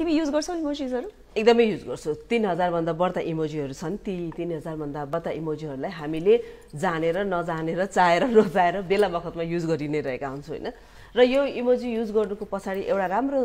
तिमी युज गर्छौ इमोजिजहरू एकदमै युज गर्छु तिन हजारभन्दा बढ्ता इमोजीहरू छन् ती तिन हजारभन्दा बढ्ता इमोजीहरूलाई हामीले जानेर नजानेर चाहेर नचाहेर बेला बखतमा युज गरि नै रहेका हुन्छौँ होइन र यो इमोजी युज गर्नुको पछाडि एउटा राम्रो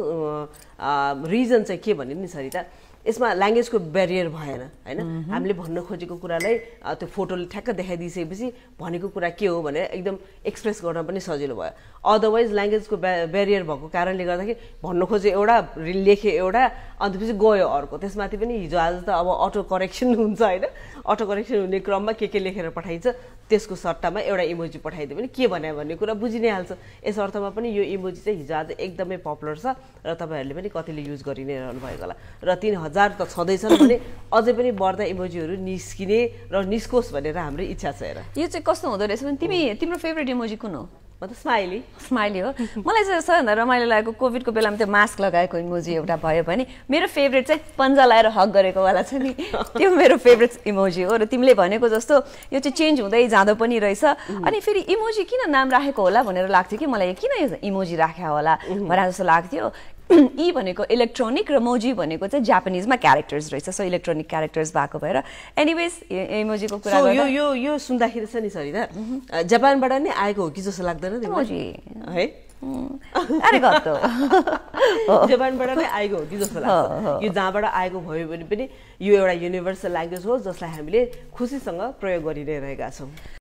रिजन चाहिँ के भने नि सरिता यसमा ल्याङ्ग्वेजको ब्यारियर भएन होइन हामीले भन्न खोजेको कुरालाई त्यो फोटोले ठ्याक्क देखाइदिइसकेपछि भनेको कुरा के हो भने एकदम एक्सप्रेस गर्न पनि सजिलो भयो अदरवाइज ल्याङ्ग्वेजको ब्यारियर भएको कारणले गर्दाखेरि भन्न खोजे एउटा लेखेँ एउटा अन्त पछि गयो अर्को त्यसमाथि पनि हिजो आज त अब अटो करेक्सन हुन्छ होइन अटो करेक्सन हुने क्रममा के के लेखेर पठाइन्छ त्यसको सट्टामा एउटा इमोजी पठाइदियो भने के भन्यो भन्ने कुरा बुझि नै हाल्छ यस अर्थमा पनि यो इमोजी चाहिँ हिजो आज एकदमै पपुलर छ र तपाईँहरूले पनि कतिले युज गरि नै रहनु भएको होला र तिन हजार हजार त छँदैछन् भने अझै पनि बढ्दा इमोजीहरू निस्किने र निस्कोस् भनेर हाम्रो इच्छा छ हेर यो चाहिँ कस्तो हुँदो रहेछ भने तिमी तिम्रो फेभरेट इमोजी कुन हो म स्माइली स्माइली हो मलाई चाहिँ सबैभन्दा रमाइलो लागेको कोभिडको बेलामा त्यो मास्क लगाएको इमोजी एउटा भयो भने मेरो फेभरेट चाहिँ पन्जा लगाएर हक वाला छ नि त्यो मेरो फेभरेट इमोजी हो र तिमीले भनेको जस्तो यो चाहिँ चेन्ज हुँदै जाँदो पनि रहेछ अनि फेरि इमोजी किन नाम राखेको होला भनेर लाग्थ्यो कि मलाई किन यो इमोजी राख्या होला भनेर जस्तो लाग्थ्यो ई भनेको इलेक्ट्रोनिक र मोजी भनेको चाहिँ जापानिजमा क्यारेक्टर्स रहेछ सो इलेक्ट्रोनिक क्यारेक्टर्स भएको भएर एनिवेज इमोजीको कुरा यो यो यो सुन्दाखेरि चाहिँ नि सरिता जापानबाट नै आएको हो कि जस्तो लाग्दैन इमोजी है अरे जापानबाट नै आएको हो कि जस्तो लाग्छ यो जहाँबाट आएको भयो भने पनि यो एउटा युनिभर्सल ल्याङ्ग्वेज हो जसलाई हामीले खुसीसँग प्रयोग गरिरहेका छौँ